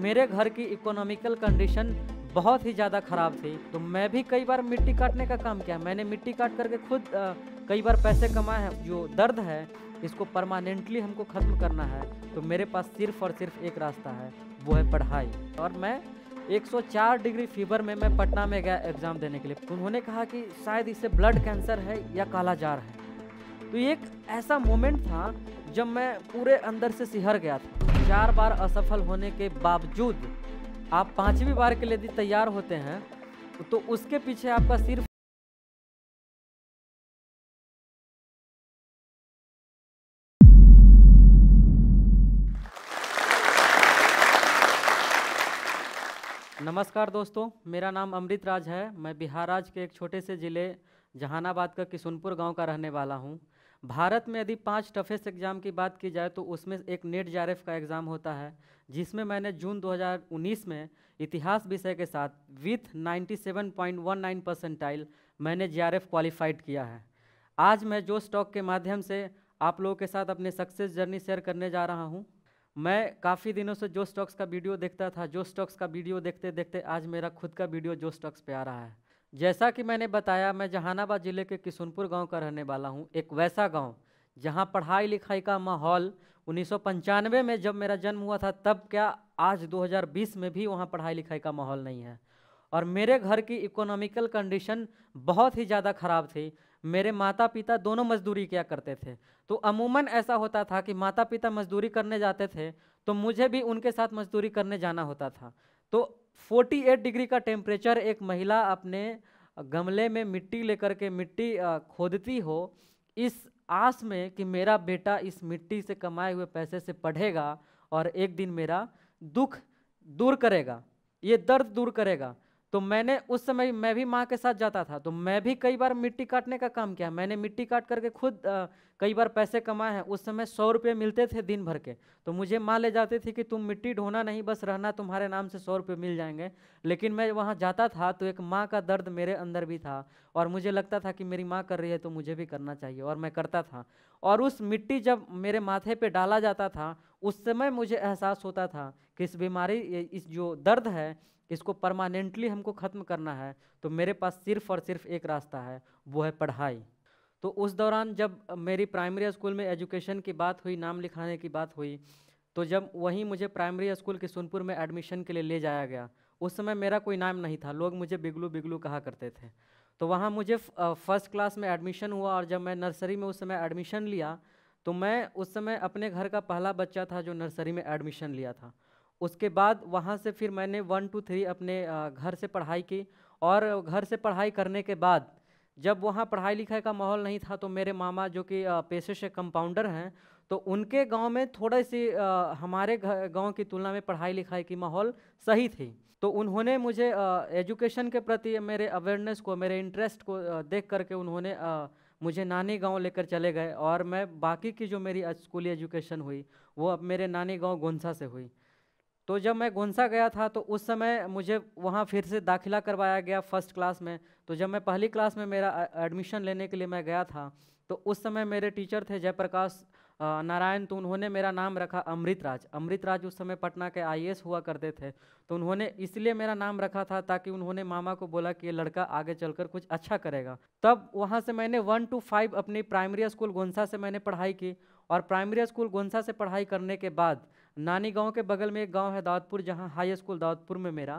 मेरे घर की इकोनॉमिकल कंडीशन बहुत ही ज़्यादा ख़राब थी तो मैं भी कई बार मिट्टी काटने का काम किया मैंने मिट्टी काट करके खुद आ, कई बार पैसे कमाए हैं जो दर्द है इसको परमानेंटली हमको ख़त्म करना है तो मेरे पास सिर्फ और सिर्फ एक रास्ता है वो है पढ़ाई और मैं 104 डिग्री फीवर में मैं पटना में गया एग्ज़ाम देने के लिए उन्होंने कहा कि शायद इसे ब्लड कैंसर है या काला जार है तो ये एक ऐसा मोमेंट था जब मैं पूरे अंदर से सिहर गया था चार बार असफल होने के बावजूद आप पांचवी बार के लिए तैयार होते हैं तो उसके पीछे आपका सिर्फ नमस्कार दोस्तों मेरा नाम अमृत राज है मैं बिहार राज्य के एक छोटे से ज़िले जहानाबाद का किशुनपुर गांव का रहने वाला हूं भारत में यदि पाँच टफेस्ट एग्ज़ाम की बात की जाए तो उसमें एक नेट जे का एग्ज़ाम होता है जिसमें मैंने जून 2019 में इतिहास विषय के साथ विथ 97.19 परसेंटाइल मैंने जे क्वालिफाइड किया है आज मैं जो स्टॉक के माध्यम से आप लोगों के साथ अपने सक्सेस जर्नी शेयर करने जा रहा हूँ मैं काफ़ी दिनों से जो स्टॉक्स का वीडियो देखता था जो स्टॉक्स का वीडियो देखते देखते आज मेरा खुद का वीडियो जो स्टॉक्स पे आ रहा है जैसा कि मैंने बताया मैं जहानाबाद ज़िले के किशनपुर गांव का रहने वाला हूं एक वैसा गांव जहां पढ़ाई लिखाई का माहौल उन्नीस में जब मेरा जन्म हुआ था तब क्या आज 2020 में भी वहां पढ़ाई लिखाई का माहौल नहीं है और मेरे घर की इकोनॉमिकल कंडीशन बहुत ही ज़्यादा ख़राब थी मेरे माता पिता दोनों मजदूरी किया करते थे तो अमूमन ऐसा होता था कि माता पिता मजदूरी करने जाते थे तो मुझे भी उनके साथ मजदूरी करने जाना होता था तो 48 डिग्री का टेम्परेचर एक महिला अपने गमले में मिट्टी लेकर के मिट्टी खोदती हो इस आस में कि मेरा बेटा इस मिट्टी से कमाए हुए पैसे से पढ़ेगा और एक दिन मेरा दुख दूर करेगा ये दर्द दूर करेगा तो मैंने उस समय मैं भी माँ के साथ जाता था तो मैं भी कई बार मिट्टी काटने का काम किया मैंने मिट्टी काट करके खुद आ, कई बार पैसे कमाए हैं उस समय सौ रुपये मिलते थे दिन भर के तो मुझे माँ ले जाती थी कि तुम मिट्टी ढोना नहीं बस रहना तुम्हारे नाम से सौ रुपये मिल जाएंगे लेकिन मैं वहाँ जाता था तो एक माँ का दर्द मेरे अंदर भी था और मुझे लगता था कि मेरी माँ कर रही है तो मुझे भी करना चाहिए और मैं करता था और उस मिट्टी जब मेरे माथे पर डाला जाता था उस समय मुझे एहसास होता था कि इस बीमारी इस जो दर्द है इसको परमानेंटली हमको ख़त्म करना है तो मेरे पास सिर्फ और सिर्फ एक रास्ता है वो है पढ़ाई तो उस दौरान जब मेरी प्राइमरी स्कूल में एजुकेशन की बात हुई नाम लिखाने की बात हुई तो जब वहीं मुझे प्राइमरी स्कूल के सोनपुर में एडमिशन के लिए ले जाया गया उस समय मेरा कोई नाम नहीं था लोग मुझे बिगलू बिगलू कहा करते थे तो वहाँ मुझे फर्स्ट क्लास में एडमिशन हुआ और जब मैं नर्सरी में उस समय एडमिशन लिया तो मैं उस समय अपने घर का पहला बच्चा था जो नर्सरी में एडमिशन लिया था उसके बाद वहाँ से फिर मैंने वन टू थ्री अपने घर से पढ़ाई की और घर से पढ़ाई करने के बाद जब वहाँ पढ़ाई लिखाई का माहौल नहीं था तो मेरे मामा जो कि पेशे से कंपाउंडर हैं तो उनके गांव में थोड़ा सी हमारे गांव की तुलना में पढ़ाई लिखाई की माहौल सही थी तो उन्होंने मुझे एजुकेशन के प्रति मेरे अवेयरनेस को मेरे इंटरेस्ट को देख करके उन्होंने मुझे नानी गांव लेकर चले गए और मैं बाकी की जो मेरी स्कूली एजुकेशन हुई वो अब मेरे नानी गांव गोंसा से हुई तो जब मैं गोंसा गया था तो उस समय मुझे वहाँ फिर से दाखिला करवाया गया फर्स्ट क्लास में तो जब मैं पहली क्लास में मेरा एडमिशन लेने के लिए मैं गया था तो उस समय मेरे टीचर थे जयप्रकाश नारायण तो उन्होंने मेरा नाम रखा अमृतराज अमृतराज उस समय पटना के आई हुआ करते थे तो उन्होंने इसलिए मेरा नाम रखा था ताकि उन्होंने मामा को बोला कि ये लड़का आगे चलकर कुछ अच्छा करेगा तब वहाँ से मैंने वन टू फाइव अपनी प्राइमरी स्कूल गोंसा से मैंने पढ़ाई की और प्राइमरी स्कूल गोंसा से पढ़ाई करने के बाद नानी गांव के बगल में एक गांव है दाउदपुर जहां हाई स्कूल दाउदपुर में मेरा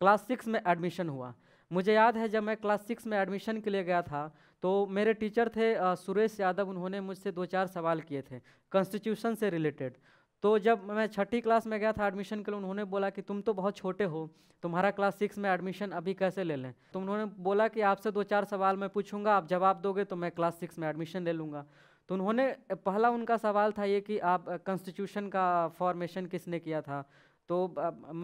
क्लास सिक्स में एडमिशन हुआ मुझे याद है जब मैं क्लास सिक्स में एडमिशन के लिए गया था तो मेरे टीचर थे सुरेश यादव उन्होंने मुझसे दो चार सवाल किए थे कॉन्स्टिट्यूशन से रिलेटेड तो जब मैं छठी क्लास में गया था एडमिशन के लिए उन्होंने बोला कि तुम तो बहुत छोटे हो तुम्हारा क्लास सिक्स में एडमिशन अभी कैसे ले लें तो उन्होंने बोला कि आपसे दो चार सवाल मैं पूछूंगा आप जवाब दोगे तो मैं क्लास सिक्स में एडमिशन ले लूँगा तो उन्होंने पहला उनका सवाल था ये कि आप कॉन्स्टिट्यूशन का फॉर्मेशन किसने किया था तो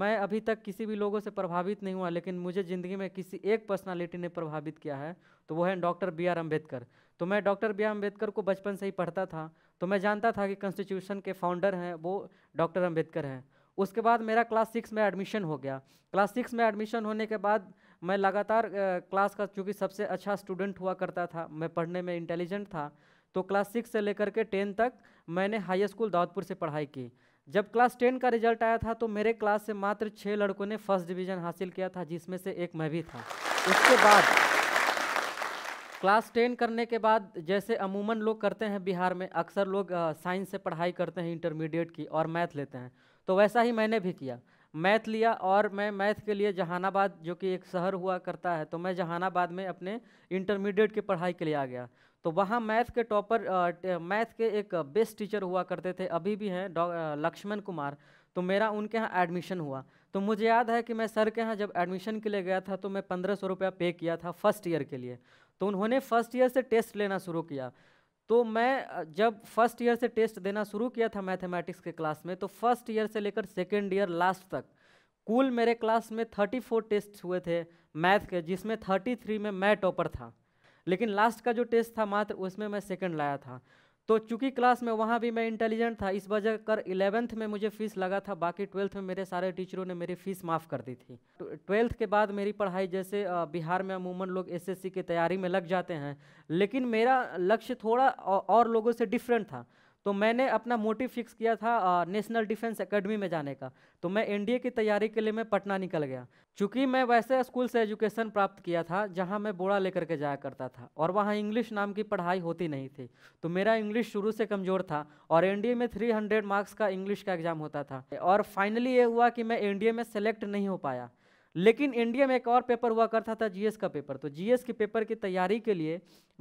मैं अभी तक किसी भी लोगों से प्रभावित नहीं हुआ लेकिन मुझे ज़िंदगी में किसी एक पर्सनालिटी ने प्रभावित किया है तो वो है डॉक्टर बी आर अम्बेडकर तो मैं डॉक्टर बी आर अम्बेडकर को बचपन से ही पढ़ता था तो मैं जानता था कि कॉन्स्टिट्यूशन के फाउंडर हैं वो डॉक्टर अम्बेडकर हैं उसके बाद मेरा क्लास सिक्स में एडमिशन हो गया क्लास सिक्स में एडमिशन होने के बाद मैं लगातार क्लास का चूँकि सबसे अच्छा स्टूडेंट हुआ करता था मैं पढ़ने में इंटेलिजेंट था तो क्लास सिक्स से लेकर के टेन तक मैंने हाई स्कूल दाऊदपुर से पढ़ाई की जब क्लास टेन का रिजल्ट आया था तो मेरे क्लास से मात्र छः लड़कों ने फर्स्ट डिवीज़न हासिल किया था जिसमें से एक मैं भी था उसके बाद क्लास टेन करने के बाद जैसे अमूमन लोग करते हैं बिहार में अक्सर लोग साइंस से पढ़ाई करते हैं इंटरमीडिएट की और मैथ लेते हैं तो वैसा ही मैंने भी किया मैथ लिया और मैं मैथ के लिए जहानाबाद जो कि एक शहर हुआ करता है तो मैं जहानाबाद में अपने इंटरमीडिएट की पढ़ाई के लिए आ गया तो वहाँ मैथ के टॉपर मैथ के एक बेस्ट टीचर हुआ करते थे अभी भी हैं लक्ष्मण कुमार तो मेरा उनके यहाँ एडमिशन हुआ तो मुझे याद है कि मैं सर के यहाँ जब एडमिशन के लिए गया था तो मैं पंद्रह सौ रुपया पे किया था फर्स्ट ईयर के लिए तो उन्होंने फर्स्ट ईयर से टेस्ट लेना शुरू किया तो मैं जब फर्स्ट ईयर से टेस्ट देना शुरू किया था मैथमेटिक्स के क्लास में तो फर्स्ट ईयर से लेकर सेकेंड ईयर लास्ट तक कुल मेरे क्लास में थर्टी फोर टेस्ट हुए थे मैथ के जिसमें थर्टी थ्री में मैं टॉपर था लेकिन लास्ट का जो टेस्ट था मात्र उसमें मैं सेकंड लाया था तो चूँकि क्लास में वहाँ भी मैं इंटेलिजेंट था इस वजह कर इलेवेंथ में मुझे फ़ीस लगा था बाकी ट्वेल्थ में मेरे सारे टीचरों ने मेरी फ़ीस माफ़ कर दी थी ट्वेल्थ तो के बाद मेरी पढ़ाई जैसे बिहार में अमूमन लोग एसएससी की तैयारी में लग जाते हैं लेकिन मेरा लक्ष्य थोड़ा और लोगों से डिफरेंट था तो मैंने अपना मोटिव फिक्स किया था नेशनल डिफेंस एकेडमी में जाने का तो मैं एनडीए की तैयारी के लिए मैं पटना निकल गया चूँकि मैं वैसे स्कूल से एजुकेशन प्राप्त किया था जहाँ मैं बोड़ा लेकर के जाया करता था और वहाँ इंग्लिश नाम की पढ़ाई होती नहीं थी तो मेरा इंग्लिश शुरू से कमज़ोर था और एन में थ्री मार्क्स का इंग्लिश का एग्ज़ाम होता था और फाइनली ये हुआ कि मैं एन में सेलेक्ट नहीं हो पाया लेकिन इंडिया में एक और पेपर हुआ करता था जीएस का पेपर तो जीएस के पेपर की तैयारी के लिए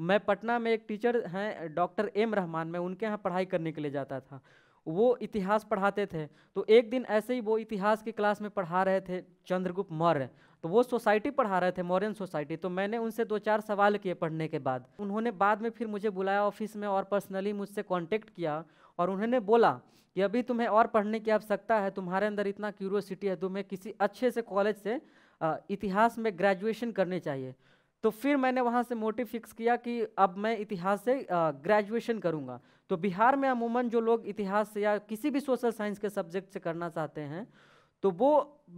मैं पटना में एक टीचर हैं डॉक्टर एम रहमान मैं उनके यहाँ पढ़ाई करने के लिए जाता था वो इतिहास पढ़ाते थे तो एक दिन ऐसे ही वो इतिहास की क्लास में पढ़ा रहे थे चंद्रगुप्त मौर्य तो वो सोसाइटी पढ़ा रहे थे मौर्यन सोसाइटी तो मैंने उनसे दो चार सवाल किए पढ़ने के बाद उन्होंने बाद में फिर मुझे बुलाया ऑफिस में और पर्सनली मुझसे कॉन्टेक्ट किया और उन्होंने बोला कि अभी तुम्हें और पढ़ने की आवश्यकता है तुम्हारे अंदर इतना क्यूरियोसिटी है तुम्हें किसी अच्छे से कॉलेज से इतिहास में ग्रेजुएशन करनी चाहिए तो फिर मैंने वहाँ से मोटिव फिक्स किया कि अब मैं इतिहास से ग्रेजुएशन करूँगा तो बिहार में अमूमन जो लोग इतिहास से या किसी भी सोशल साइंस के सब्जेक्ट से करना चाहते हैं तो वो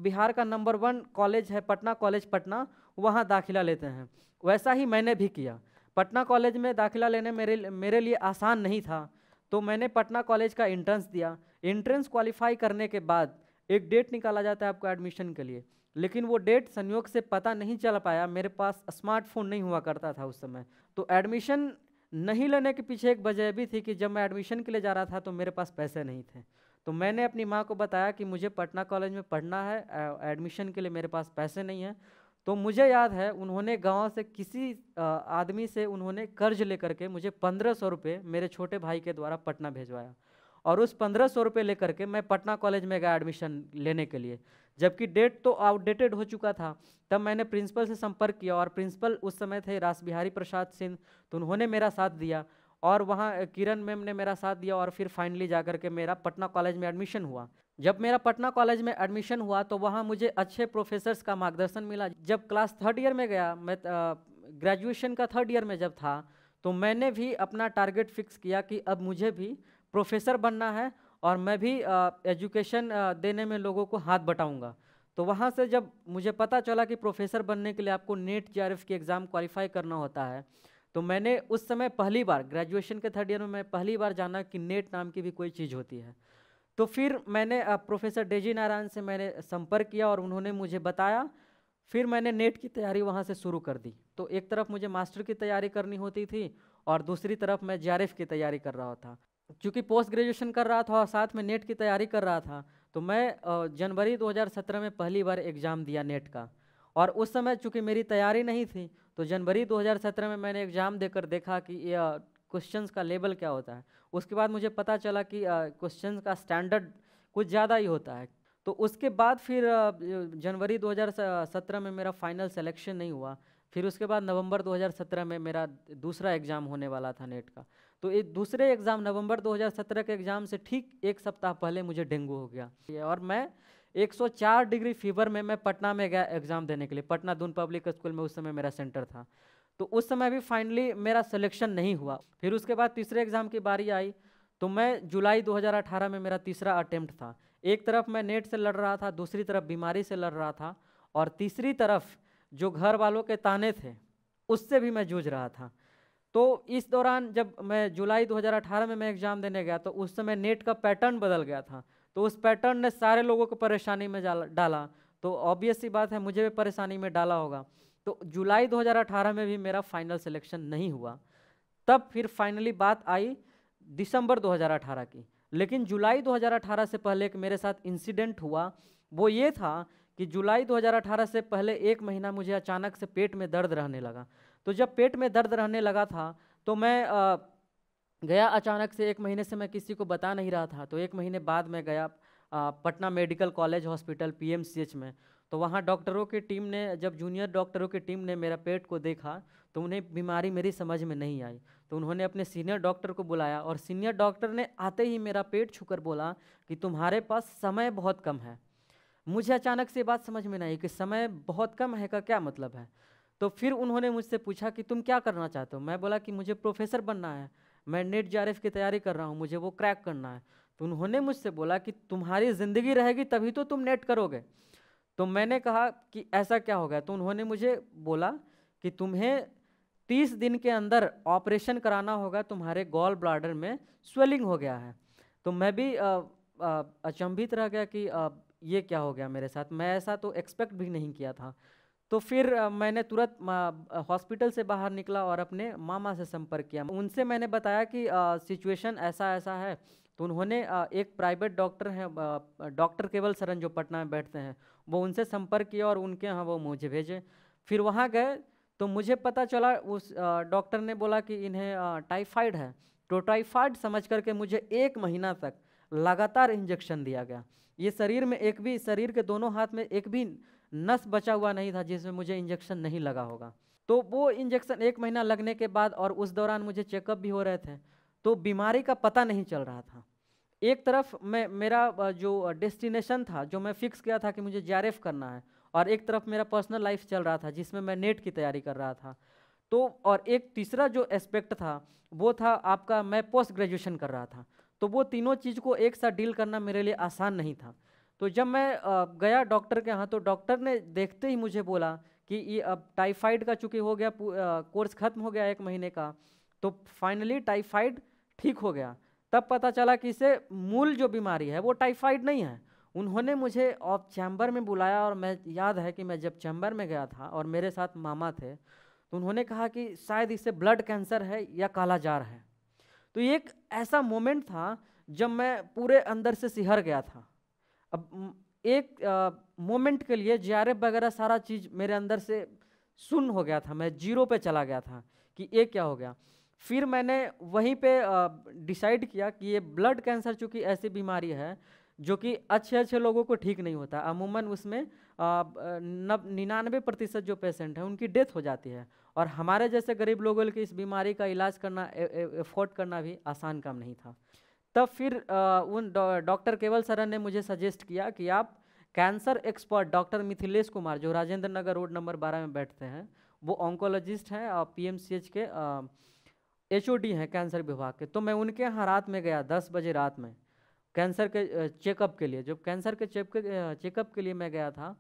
बिहार का नंबर वन कॉलेज है पटना कॉलेज पटना वहाँ दाखिला लेते हैं वैसा ही मैंने भी किया पटना कॉलेज में दाखिला लेने मेरे मेरे लिए आसान नहीं था तो मैंने पटना कॉलेज का एंट्रेंस दिया एंट्रेंस क्वालिफाई करने के बाद एक डेट निकाला जाता है आपको एडमिशन के लिए लेकिन वो डेट संयोग से पता नहीं चल पाया मेरे पास स्मार्टफोन नहीं हुआ करता था उस समय तो एडमिशन नहीं लेने के पीछे एक वजह भी थी कि जब मैं एडमिशन के लिए जा रहा था तो मेरे पास पैसे नहीं थे तो मैंने अपनी माँ को बताया कि मुझे पटना कॉलेज में पढ़ना है एडमिशन के लिए मेरे पास पैसे नहीं हैं तो मुझे याद है उन्होंने गांव से किसी आदमी से उन्होंने कर्ज लेकर के मुझे पंद्रह सौ रुपये मेरे छोटे भाई के द्वारा पटना भेजवाया और उस पंद्रह सौ रुपये लेकर के मैं पटना कॉलेज में गया एडमिशन लेने के लिए जबकि डेट तो आउटडेटेड हो चुका था तब मैंने प्रिंसिपल से संपर्क किया और प्रिंसिपल उस समय थे रास बिहारी प्रसाद सिंह तो उन्होंने मेरा साथ दिया और वहाँ किरण मैम ने मेरा साथ दिया और फिर फाइनली जा कर के मेरा पटना कॉलेज में एडमिशन हुआ जब मेरा पटना कॉलेज में एडमिशन हुआ तो वहाँ मुझे अच्छे प्रोफेसर्स का मार्गदर्शन मिला जब क्लास थर्ड ईयर में गया मैं ग्रेजुएशन का थर्ड ईयर में जब था तो मैंने भी अपना टारगेट फिक्स किया कि अब मुझे भी प्रोफेसर बनना है और मैं भी एजुकेशन देने में लोगों को हाथ बटाऊँगा तो वहाँ से जब मुझे पता चला कि प्रोफेसर बनने के लिए आपको नेट जे की एग्ज़ाम क्वालिफाई करना होता है तो मैंने उस समय पहली बार ग्रेजुएशन के थर्ड ईयर में मैं पहली बार जाना कि नेट नाम की भी कोई चीज़ होती है तो फिर मैंने प्रोफेसर डेजी नारायण से मैंने संपर्क किया और उन्होंने मुझे बताया फिर मैंने नेट की तैयारी वहाँ से शुरू कर दी तो एक तरफ मुझे मास्टर की तैयारी करनी होती थी और दूसरी तरफ मैं जे की तैयारी कर रहा था चूँकि पोस्ट ग्रेजुएशन कर रहा था और साथ में नेट की तैयारी कर रहा था तो मैं जनवरी 2017 में पहली बार एग्ज़ाम दिया नेट का और उस समय चूँकि मेरी तैयारी नहीं थी तो जनवरी 2017 में मैंने एग्ज़ाम देकर देखा कि यह क्वेश्चंस का लेवल क्या होता है उसके बाद मुझे पता चला कि क्वेश्चंस का स्टैंडर्ड कुछ ज़्यादा ही होता है तो उसके बाद फिर जनवरी 2017 में मेरा फाइनल सिलेक्शन नहीं हुआ फिर उसके बाद नवंबर 2017 में मेरा दूसरा एग्ज़ाम होने वाला था नेट का तो एक दूसरे एग्ज़ाम नवंबर 2017 के एग्ज़ाम से ठीक एक सप्ताह पहले मुझे डेंगू हो गया और मैं 104 डिग्री फीवर में मैं पटना में गया एग्ज़ाम देने के लिए पटना दून पब्लिक स्कूल में उस समय मेरा सेंटर था तो उस समय भी फाइनली मेरा सिलेक्शन नहीं हुआ फिर उसके बाद तीसरे एग्ज़ाम की बारी आई तो मैं जुलाई 2018 में, में मेरा तीसरा अटेम्प्ट था एक तरफ मैं नेट से लड़ रहा था दूसरी तरफ बीमारी से लड़ रहा था और तीसरी तरफ जो घर वालों के ताने थे उससे भी मैं जूझ रहा था तो इस दौरान जब मैं जुलाई 2018 में मैं एग्ज़ाम देने गया तो उस समय नेट का पैटर्न बदल गया था तो उस पैटर्न ने सारे लोगों को परेशानी में डाला तो ऑब्वियस सी बात है मुझे भी परेशानी में डाला होगा तो जुलाई 2018 में भी मेरा फाइनल सिलेक्शन नहीं हुआ तब फिर फाइनली बात आई दिसंबर 2018 की लेकिन जुलाई 2018 से पहले एक मेरे साथ इंसिडेंट हुआ वो ये था कि जुलाई 2018 से पहले एक महीना मुझे अचानक से पेट में दर्द रहने लगा तो जब पेट में दर्द रहने लगा था तो मैं आ, गया अचानक से एक महीने से मैं किसी को बता नहीं रहा था तो एक महीने बाद मैं गया Patna medical college hospital PMCH में तो वहाँ डॉक्टरों की टीम ने जब जूनियर डॉक्टरों की टीम ने मेरा पेट को देखा तो उन्हें बीमारी मेरी समझ में नहीं आई तो उन्होंने अपने सीनियर डॉक्टर को बुलाया और सीनियर डॉक्टर ने आते ही मेरा पेट छूकर बोला कि तुम्हारे पास समय बहुत कम है मुझे अचानक से बात समझ में नहीं आई कि समय बहुत कम है का क्या मतलब है तो फिर उन्होंने मुझसे पूछा कि तुम क्या करना चाहते हो मैं बोला कि मुझे प्रोफेसर बनना है मैं नेट जे की तैयारी कर रहा हूँ मुझे वो क्रैक करना है तो उन्होंने मुझसे बोला कि तुम्हारी ज़िंदगी रहेगी तभी तो तुम नेट करोगे तो मैंने कहा कि ऐसा क्या हो गया तो उन्होंने मुझे बोला कि तुम्हें तीस दिन के अंदर ऑपरेशन कराना होगा तुम्हारे गॉल ब्लाडर में स्वेलिंग हो गया है तो मैं भी अचंभित रह गया कि आ, ये क्या हो गया मेरे साथ मैं ऐसा तो एक्सपेक्ट भी नहीं किया था तो फिर आ, मैंने तुरंत हॉस्पिटल से बाहर निकला और अपने मामा से संपर्क किया उनसे मैंने बताया कि सिचुएशन ऐसा ऐसा है तो उन्होंने एक प्राइवेट डॉक्टर हैं डॉक्टर केवल सरन जो पटना में बैठते हैं वो उनसे संपर्क किया और उनके यहाँ वो मुझे भेजे फिर वहाँ गए तो मुझे पता चला उस डॉक्टर ने बोला कि इन्हें टाइफाइड है तो टाइफाइड समझ करके मुझे एक महीना तक लगातार इंजेक्शन दिया गया ये शरीर में एक भी शरीर के दोनों हाथ में एक भी नस बचा हुआ नहीं था जिसमें मुझे इंजेक्शन नहीं लगा होगा तो वो इंजेक्शन एक महीना लगने के बाद और उस दौरान मुझे चेकअप भी हो रहे थे तो बीमारी का पता नहीं चल रहा था एक तरफ मैं मेरा जो डेस्टिनेशन था जो मैं फिक्स किया था कि मुझे जे करना है और एक तरफ मेरा पर्सनल लाइफ चल रहा था जिसमें मैं नेट की तैयारी कर रहा था तो और एक तीसरा जो एस्पेक्ट था वो था आपका मैं पोस्ट ग्रेजुएशन कर रहा था तो वो तीनों चीज़ को एक साथ डील करना मेरे लिए आसान नहीं था तो जब मैं गया डॉक्टर के यहाँ तो डॉक्टर ने देखते ही मुझे बोला कि ये अब टाइफाइड का चूँकि हो गया कोर्स ख़त्म हो गया एक महीने का तो फाइनली टाइफाइड ठीक हो गया तब पता चला कि इसे मूल जो बीमारी है वो टाइफाइड नहीं है उन्होंने मुझे ऑफ चैम्बर में बुलाया और मैं याद है कि मैं जब चैम्बर में गया था और मेरे साथ मामा थे तो उन्होंने कहा कि शायद इसे ब्लड कैंसर है या कालाजार है तो ये एक ऐसा मोमेंट था जब मैं पूरे अंदर से सिहर गया था अब एक मोमेंट के लिए जे वगैरह सारा चीज़ मेरे अंदर से सुन हो गया था मैं जीरो पे चला गया था कि ये क्या हो गया फिर मैंने वहीं पे डिसाइड किया कि ये ब्लड कैंसर चूँकि ऐसी बीमारी है जो कि अच्छे अच्छे लोगों को ठीक नहीं होता अमूमन उसमें नब निन्यानवे प्रतिशत जो पेशेंट हैं उनकी डेथ हो जाती है और हमारे जैसे गरीब लोगों के इस बीमारी का इलाज करना एफोर्ड करना भी आसान काम नहीं था तब फिर आ, उन डॉक्टर केवल सरन ने मुझे सजेस्ट किया कि आप cancer expert doctor Mithilesh Kumar जो राजेंद्र नगर रोड नंबर बारह में बैठते हैं वो ऑन्कोलॉजिस्ट हैं पीएमसीएच के आ, एच हैं कैंसर विभाग के तो मैं उनके यहाँ रात में गया दस बजे रात में कैंसर के चेकअप के लिए जब कैंसर के चेक चेकअप के लिए मैं गया था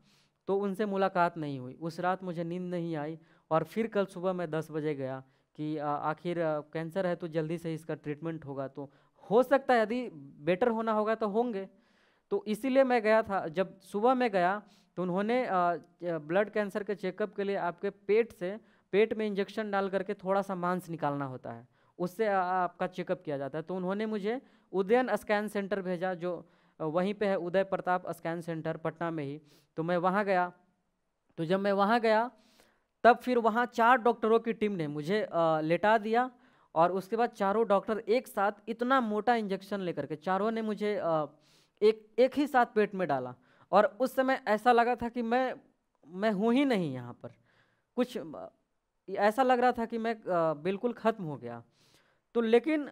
तो उनसे मुलाकात नहीं हुई उस रात मुझे नींद नहीं आई और फिर कल सुबह मैं दस बजे गया कि आखिर कैंसर है तो जल्दी से इसका ट्रीटमेंट होगा तो हो सकता है यदि बेटर होना होगा तो होंगे तो इसीलिए मैं गया था जब सुबह में गया तो उन्होंने ब्लड कैंसर के चेकअप के लिए आपके पेट से पेट में इंजेक्शन डाल करके थोड़ा सा मांस निकालना होता है उससे आपका चेकअप किया जाता है तो उन्होंने मुझे उदयन स्कैन सेंटर भेजा जो वहीं पे है उदय प्रताप स्कैन सेंटर पटना में ही तो मैं वहाँ गया तो जब मैं वहाँ गया तब फिर वहाँ चार डॉक्टरों की टीम ने मुझे लेटा दिया और उसके बाद चारों डॉक्टर एक साथ इतना मोटा इंजेक्शन लेकर के चारों ने मुझे एक एक ही साथ पेट में डाला और उस समय ऐसा लगा था कि मैं मैं हूँ ही नहीं यहाँ पर कुछ ऐसा लग रहा था कि मैं बिल्कुल ख़त्म हो गया तो लेकिन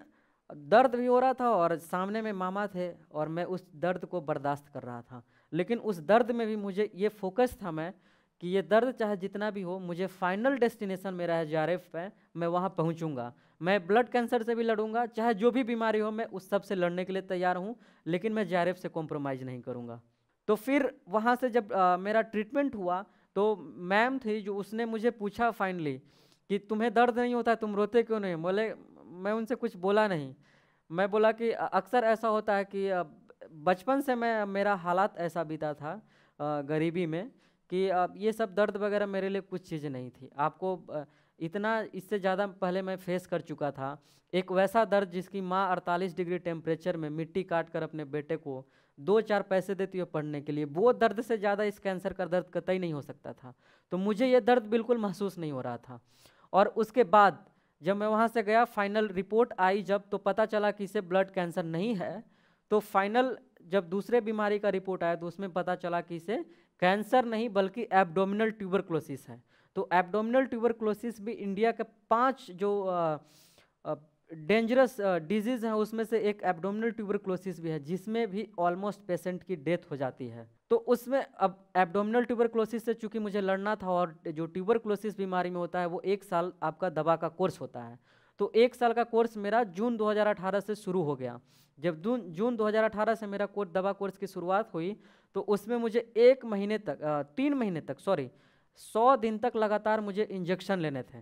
दर्द भी हो रहा था और सामने में मामा थे और मैं उस दर्द को बर्दाश्त कर रहा था लेकिन उस दर्द में भी मुझे ये फोकस था मैं कि ये दर्द चाहे जितना भी हो मुझे फाइनल डेस्टिनेशन मेरा है जारेफ पे मैं वहाँ पहुँचूँगा मैं ब्लड कैंसर से भी लड़ूंगा चाहे जो भी बीमारी हो मैं उस सब से लड़ने के लिए तैयार हूँ लेकिन मैं जारेफ से कॉम्प्रोमाइज़ नहीं करूँगा तो फिर वहाँ से जब आ, मेरा ट्रीटमेंट हुआ तो मैम थी जो उसने मुझे पूछा फाइनली कि तुम्हें दर्द नहीं होता तुम रोते क्यों नहीं बोले मैं उनसे कुछ बोला नहीं मैं बोला कि अक्सर ऐसा होता है कि बचपन से मैं मेरा हालात ऐसा बीता था गरीबी में कि ये सब दर्द वगैरह मेरे लिए कुछ चीज़ नहीं थी आपको इतना इससे ज़्यादा पहले मैं फेस कर चुका था एक वैसा दर्द जिसकी माँ 48 डिग्री टेम्परेचर में मिट्टी काट कर अपने बेटे को दो चार पैसे देती हो पढ़ने के लिए वो दर्द से ज़्यादा इस कैंसर का दर्द कतई नहीं हो सकता था तो मुझे ये दर्द बिल्कुल महसूस नहीं हो रहा था और उसके बाद जब मैं वहाँ से गया फाइनल रिपोर्ट आई जब तो पता चला कि इसे ब्लड कैंसर नहीं है तो फाइनल जब दूसरे बीमारी का रिपोर्ट आया तो उसमें पता चला कि इसे कैंसर नहीं बल्कि एबडोमिनल ट्यूबर है तो एबडोमिनल ट्यूबर भी इंडिया के पाँच जो आ, आ, डेंजरस डिजीज़ है उसमें से एक एब्डोमिनल ट्यूबरक्लोसिस भी है जिसमें भी ऑलमोस्ट पेशेंट की डेथ हो जाती है तो उसमें अब एब्डोमिनल ट्यूबरक्लोसिस से चूंकि मुझे लड़ना था और जो ट्यूबरक्लोसिस बीमारी में होता है वो एक साल आपका दवा का कोर्स होता है तो एक साल का कोर्स मेरा जून 2018 से शुरू हो गया जब जून जून 2018 से मेरा कोर्स दवा कोर्स की शुरुआत हुई तो उसमें मुझे एक महीने तक तीन महीने तक सॉरी सौ दिन तक लगातार मुझे इंजेक्शन लेने थे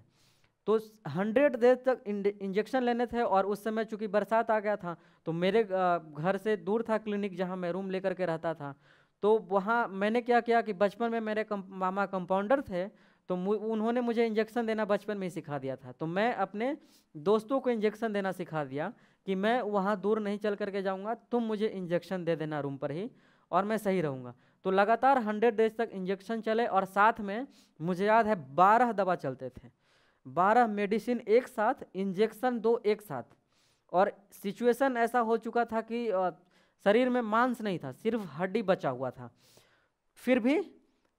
तो हंड्रेड डेज तक इंजेक्शन लेने थे और उस समय चूंकि बरसात आ गया था तो मेरे घर से दूर था क्लिनिक जहाँ मैं रूम लेकर के रहता था तो वहाँ मैंने क्या किया कि बचपन में मेरे कम, मामा कंपाउंडर थे तो उन्होंने मुझे इंजेक्शन देना बचपन में ही सिखा दिया था तो मैं अपने दोस्तों को इंजेक्शन देना सिखा दिया कि मैं वहाँ दूर नहीं चल करके जाऊँगा तुम मुझे इंजेक्शन दे देना रूम पर ही और मैं सही रहूँगा तो लगातार हंड्रेड डेज तक इंजेक्शन चले और साथ में मुझे याद है बारह दवा चलते थे बारह मेडिसिन एक साथ इंजेक्शन दो एक साथ और सिचुएशन ऐसा हो चुका था कि शरीर में मांस नहीं था सिर्फ हड्डी बचा हुआ था फिर भी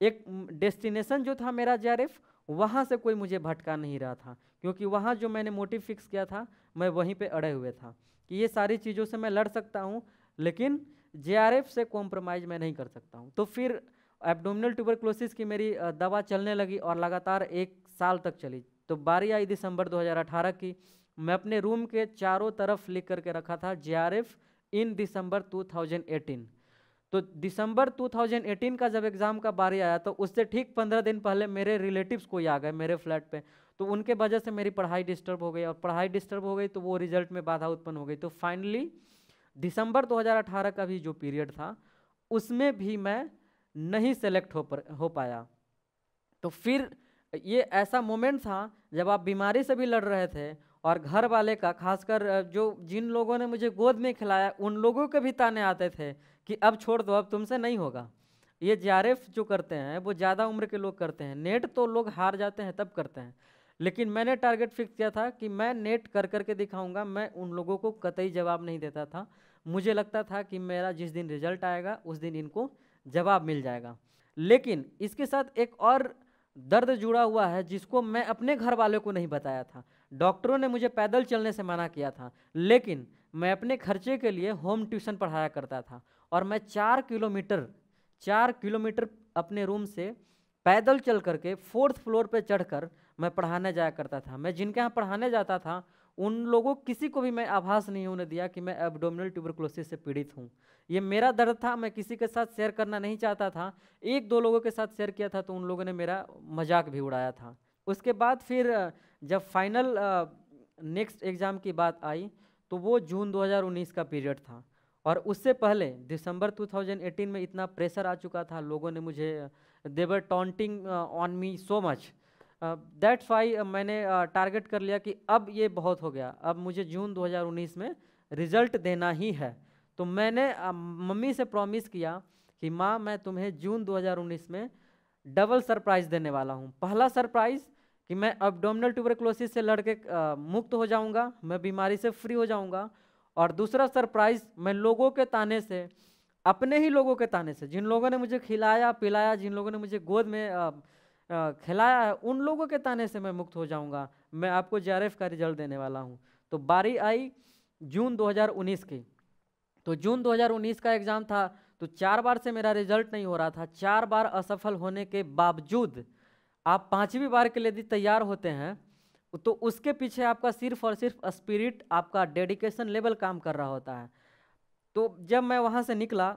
एक डेस्टिनेशन जो था मेरा एफ वहाँ से कोई मुझे भटका नहीं रहा था क्योंकि वहाँ जो मैंने मोटिव फिक्स किया था मैं वहीं पे अड़े हुए था कि ये सारी चीज़ों से मैं लड़ सकता हूँ लेकिन जे से कॉम्प्रोमाइज़ मैं नहीं कर सकता हूँ तो फिर एब्डोमिनल ट्यूबरक्लोसिस की मेरी दवा चलने लगी और लगातार एक साल तक चली तो बारी आई दिसंबर 2018 की मैं अपने रूम के चारों तरफ लिख करके रखा था जे इन दिसंबर 2018 तो दिसंबर 2018 का जब एग्ज़ाम का बारी आया तो उससे ठीक पंद्रह दिन पहले मेरे रिलेटिव्स कोई आ गए मेरे फ्लैट पे तो उनके वजह से मेरी पढ़ाई डिस्टर्ब हो गई और पढ़ाई डिस्टर्ब हो गई तो वो रिजल्ट में बाधा उत्पन्न हो गई तो फाइनली दिसंबर 2018 का भी जो पीरियड था उसमें भी मैं नहीं सेलेक्ट हो पर हो पाया तो फिर ये ऐसा मोमेंट था जब आप बीमारी से भी लड़ रहे थे और घर वाले का खासकर जो जिन लोगों ने मुझे गोद में खिलाया उन लोगों के भी ताने आते थे कि अब छोड़ दो अब तुमसे नहीं होगा ये जारेफ जो करते हैं वो ज़्यादा उम्र के लोग करते हैं नेट तो लोग हार जाते हैं तब करते हैं लेकिन मैंने टारगेट फिक्स किया था कि मैं नेट कर कर के दिखाऊंगा मैं उन लोगों को कतई जवाब नहीं देता था मुझे लगता था कि मेरा जिस दिन रिजल्ट आएगा उस दिन इनको जवाब मिल जाएगा लेकिन इसके साथ एक और दर्द जुड़ा हुआ है जिसको मैं अपने घर वाले को नहीं बताया था डॉक्टरों ने मुझे पैदल चलने से मना किया था लेकिन मैं अपने खर्चे के लिए होम ट्यूशन पढ़ाया करता था और मैं चार किलोमीटर चार किलोमीटर अपने रूम से पैदल चल करके फोर्थ फ्लोर पर चढ़कर मैं पढ़ाने जाया करता था मैं जिनके यहाँ पढ़ाने जाता था उन लोगों किसी को भी मैं आभास नहीं होने दिया कि मैं एबडोमिनल ट्यूबरकुलोसिस से पीड़ित हूँ ये मेरा दर्द था मैं किसी के साथ शेयर करना नहीं चाहता था एक दो लोगों के साथ शेयर किया था तो उन लोगों ने मेरा मजाक भी उड़ाया था उसके बाद फिर जब फाइनल नेक्स्ट एग्ज़ाम की बात आई तो वो जून 2019 का पीरियड था और उससे पहले दिसंबर 2018 में इतना प्रेशर आ चुका था लोगों ने मुझे they were taunting on me so much that's why मैंने टारगेट कर लिया कि अब ये बहुत हो गया अब मुझे जून 2019 में रिजल्ट देना ही है तो मैंने मम्मी से प्रॉमिस किया कि माँ मैं तुम्हें जून 2019 में डबल सरप्राइज़ देने वाला हूँ पहला सरप्राइज़ कि मैं डोमिनल ट्यूबरक्लोसिस से लड़ uh, मुक्त हो जाऊँगा मैं बीमारी से फ्री हो जाऊँगा और दूसरा सरप्राइज़ मैं लोगों के ताने से अपने ही लोगों के ताने से जिन लोगों ने मुझे खिलाया पिलाया जिन लोगों ने मुझे गोद में खिलाया है उन लोगों के ताने से मैं मुक्त हो जाऊंगा मैं आपको जे का रिजल्ट देने वाला हूँ तो बारी आई जून 2019 की तो जून 2019 का एग्ज़ाम था तो चार बार से मेरा रिजल्ट नहीं हो रहा था चार बार असफल होने के बावजूद आप पाँचवीं बार के लिए यदि तैयार होते हैं तो उसके पीछे आपका सिर्फ और सिर्फ स्पिरिट आपका डेडिकेशन लेवल काम कर रहा होता है तो जब मैं वहाँ से निकला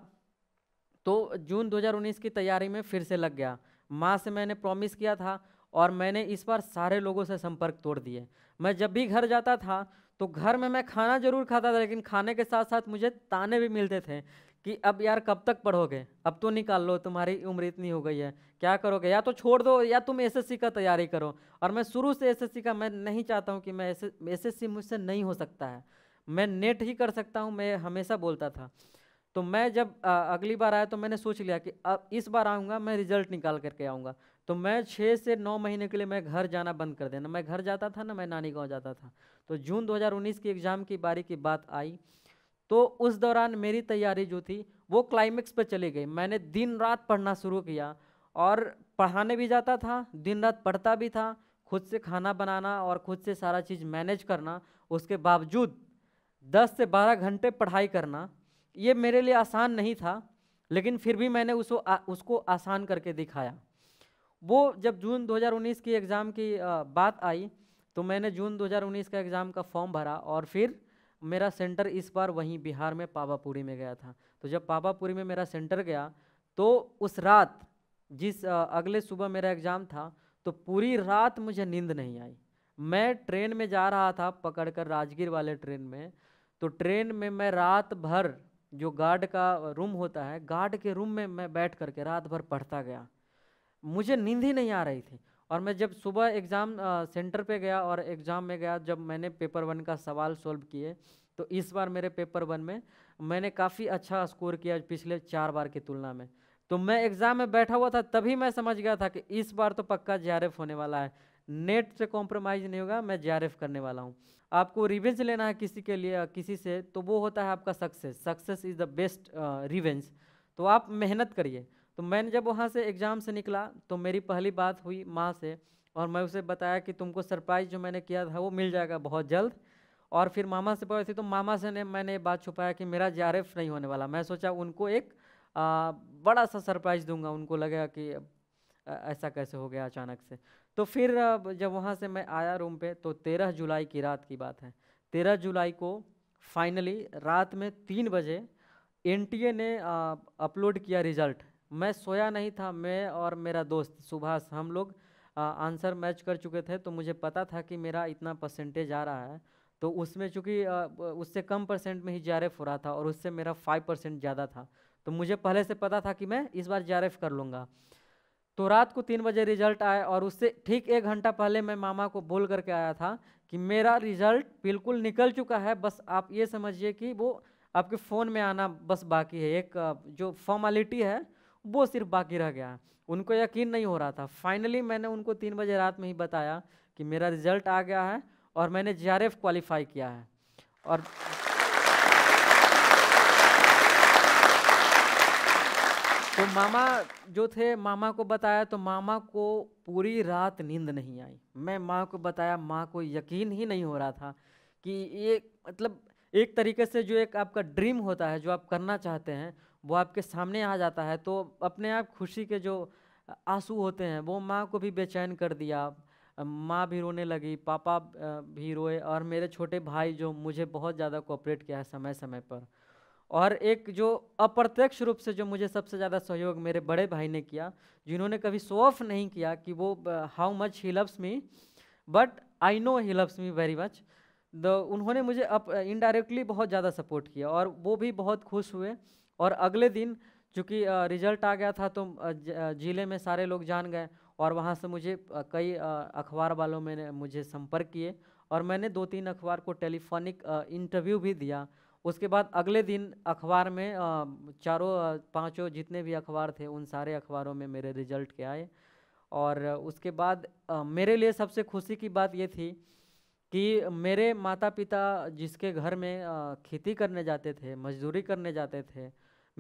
तो जून 2019 की तैयारी में फिर से लग गया माँ से मैंने प्रॉमिस किया था और मैंने इस बार सारे लोगों से संपर्क तोड़ दिए मैं जब भी घर जाता था तो घर में मैं खाना जरूर खाता था लेकिन खाने के साथ साथ मुझे ताने भी मिलते थे कि अब यार कब तक पढ़ोगे अब तो निकाल लो तुम्हारी उम्र इतनी हो गई है क्या करोगे या तो छोड़ दो या तुम एसएससी का तैयारी करो और मैं शुरू से एसएससी का मैं नहीं चाहता हूँ कि मैं एसएससी मुझसे नहीं हो सकता है मैं नेट ही कर सकता हूँ मैं हमेशा बोलता था तो मैं जब आ, अगली बार आया तो मैंने सोच लिया कि अब इस बार आऊँगा मैं रिजल्ट निकाल करके आऊँगा तो मैं छः से नौ महीने के लिए मैं घर जाना बंद कर देना मैं घर जाता था ना मैं नानी गाँव जाता था तो जून 2019 की एग्ज़ाम की बारी की बात आई तो उस दौरान मेरी तैयारी जो थी वो क्लाइमेक्स पर चली गई मैंने दिन रात पढ़ना शुरू किया और पढ़ाने भी जाता था दिन रात पढ़ता भी था खुद से खाना बनाना और खुद से सारा चीज़ मैनेज करना उसके बावजूद 10 से 12 घंटे पढ़ाई करना ये मेरे लिए आसान नहीं था लेकिन फिर भी मैंने उसको उसको आसान करके दिखाया वो जब जून 2019 की एग्ज़ाम की बात आई तो मैंने जून 2019 का एग्ज़ाम का फॉर्म भरा और फिर मेरा सेंटर इस बार वहीं बिहार में पावापुरी में गया था तो जब पावापुरी में मेरा सेंटर गया तो उस रात जिस अगले सुबह मेरा एग्ज़ाम था तो पूरी रात मुझे नींद नहीं आई मैं ट्रेन में जा रहा था पकड़कर राजगीर वाले ट्रेन में तो ट्रेन में मैं रात भर जो गार्ड का रूम होता है गार्ड के रूम में मैं बैठ करके रात भर पढ़ता गया मुझे नींद ही नहीं आ रही थी और मैं जब सुबह एग्ज़ाम सेंटर पे गया और एग्ज़ाम में गया जब मैंने पेपर वन का सवाल सॉल्व किए तो इस बार मेरे पेपर वन में मैंने काफ़ी अच्छा स्कोर किया पिछले चार बार की तुलना में तो मैं एग्ज़ाम में बैठा हुआ था तभी मैं समझ गया था कि इस बार तो पक्का जे होने वाला है नेट से कॉम्प्रोमाइज़ नहीं होगा मैं जे करने वाला हूँ आपको रिवेंज लेना है किसी के लिए किसी से तो वो होता है आपका success success is the best revenge तो आप मेहनत करिए तो मैंने जब वहाँ से एग्ज़ाम से निकला तो मेरी पहली बात हुई माँ से और मैं उसे बताया कि तुमको सरप्राइज़ जो मैंने किया था वो मिल जाएगा बहुत जल्द और फिर मामा से पड़ी थी तो मामा से ने मैंने बात छुपाया कि मेरा जे नहीं होने वाला मैं सोचा उनको एक आ, uh, बड़ा सा सरप्राइज़ दूंगा उनको लगेगा कि ऐसा कैसे हो गया अचानक से तो फिर जब वहाँ से मैं आया रूम पे तो तेरह जुलाई की रात की बात है तेरह जुलाई को फाइनली रात में तीन बजे एन ने अपलोड किया रिजल्ट मैं सोया नहीं था मैं और मेरा दोस्त सुभाष हम लोग आंसर मैच कर चुके थे तो मुझे पता था कि मेरा इतना परसेंटेज आ रहा है तो उसमें चूँकि उससे कम परसेंट में ही जे आर हो रहा था और उससे मेरा फाइव परसेंट ज़्यादा था तो मुझे पहले से पता था कि मैं इस बार जे कर लूँगा तो रात को तीन बजे रिजल्ट आए और उससे ठीक एक घंटा पहले मैं मामा को बोल करके आया था कि मेरा रिजल्ट बिल्कुल निकल चुका है बस आप ये समझिए कि वो आपके फ़ोन में आना बस बाकी है एक जो फॉर्मेलिटी है वो सिर्फ बाकी रह गया उनको यकीन नहीं हो रहा था फाइनली मैंने उनको तीन बजे रात में ही बताया कि मेरा रिजल्ट आ गया है और मैंने जे क्वालिफाई किया है और तो मामा जो थे मामा को बताया तो मामा को पूरी रात नींद नहीं आई मैं माँ को बताया माँ को यकीन ही नहीं हो रहा था कि ये मतलब एक तरीके से जो एक आपका ड्रीम होता है जो आप करना चाहते हैं वो आपके सामने आ जाता है तो अपने आप खुशी के जो आंसू होते हैं वो माँ को भी बेचैन कर दिया माँ भी रोने लगी पापा भी रोए और मेरे छोटे भाई जो मुझे बहुत ज़्यादा कोऑपरेट किया है समय समय पर और एक जो अप्रत्यक्ष रूप से जो मुझे सबसे ज़्यादा सहयोग मेरे बड़े भाई ने किया जिन्होंने कभी शो ऑफ नहीं किया कि वो how much he loves me but I know he loves me very much the उन्होंने मुझे अप इनडायरेक्टली बहुत ज़्यादा सपोर्ट किया और वो भी बहुत खुश हुए और अगले दिन चूँकि रिजल्ट आ गया था तो ज़िले में सारे लोग जान गए और वहाँ से मुझे कई अखबार वालों में मुझे संपर्क किए और मैंने दो तीन अखबार को टेलीफोनिक इंटरव्यू भी दिया उसके बाद अगले दिन अखबार में चारों पांचों जितने भी अखबार थे उन सारे अखबारों में मेरे रिजल्ट के आए और उसके बाद मेरे लिए सबसे खुशी की बात ये थी कि मेरे माता पिता जिसके घर में खेती करने जाते थे मजदूरी करने जाते थे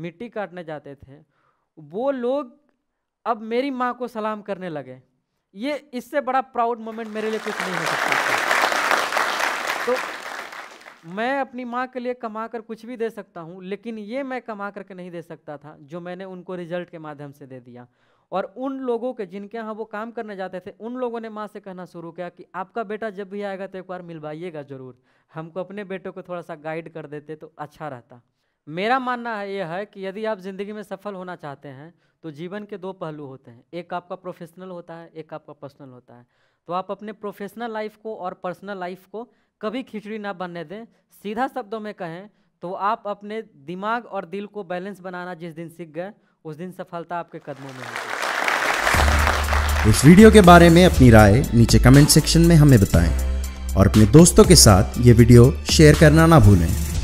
मिट्टी काटने जाते थे वो लोग अब मेरी माँ को सलाम करने लगे ये इससे बड़ा प्राउड मोमेंट मेरे लिए कुछ नहीं हो सकता मैं अपनी माँ के लिए कमा कर कुछ भी दे सकता हूँ लेकिन ये मैं कमा करके नहीं दे सकता था जो मैंने उनको रिजल्ट के माध्यम से दे दिया और उन लोगों के जिनके यहाँ वो काम करने जाते थे उन लोगों ने माँ से कहना शुरू किया कि आपका बेटा जब भी आएगा तो एक बार मिलवाइएगा ज़रूर हमको अपने बेटों को थोड़ा सा गाइड कर देते तो अच्छा रहता मेरा मानना है यह है कि यदि आप ज़िंदगी में सफल होना चाहते हैं तो जीवन के दो पहलू होते हैं एक आपका प्रोफेशनल होता है एक आपका पर्सनल होता है तो आप अपने प्रोफेशनल लाइफ को और पर्सनल लाइफ को कभी खिचड़ी ना बनने दें सीधा शब्दों में कहें तो आप अपने दिमाग और दिल को बैलेंस बनाना जिस दिन सीख गए उस दिन सफलता आपके कदमों में होगी इस वीडियो के बारे में अपनी राय नीचे कमेंट सेक्शन में हमें बताएं और अपने दोस्तों के साथ ये वीडियो शेयर करना ना भूलें